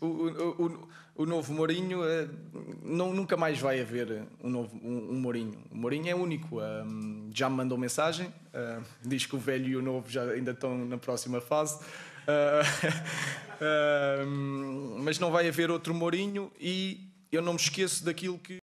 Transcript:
o, o, o, novo Mourinho eh, não, nunca mais vai haver um novo um, um Mourinho. O Mourinho é único. Ehm, já me mandou mensagem, ehm, diz que o velho e o novo já ainda estão na próxima fase. Eh, ehm, mas não vai haver outro Mourinho e eu não me esqueço daquilo que